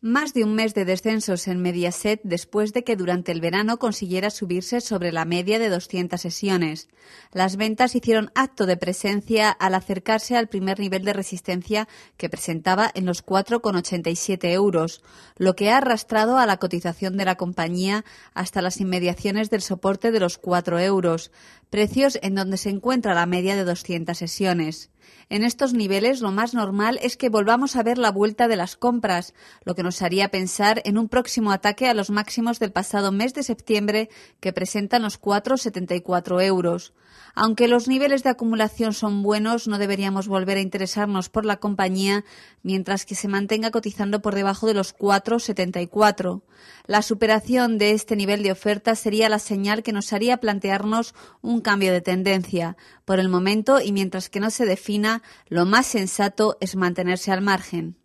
Más de un mes de descensos en Mediaset después de que durante el verano consiguiera subirse sobre la media de 200 sesiones. Las ventas hicieron acto de presencia al acercarse al primer nivel de resistencia que presentaba en los 4,87 euros, lo que ha arrastrado a la cotización de la compañía hasta las inmediaciones del soporte de los 4 euros, precios en donde se encuentra la media de 200 sesiones. En estos niveles lo más normal es que volvamos a ver la vuelta de las compras, lo que nos haría pensar en un próximo ataque a los máximos del pasado mes de septiembre que presentan los 4,74 euros. Aunque los niveles de acumulación son buenos, no deberíamos volver a interesarnos por la compañía mientras que se mantenga cotizando por debajo de los 4,74. La superación de este nivel de oferta sería la señal que nos haría plantearnos un cambio de tendencia por el momento y mientras que no se defina, lo más sensato es mantenerse al margen.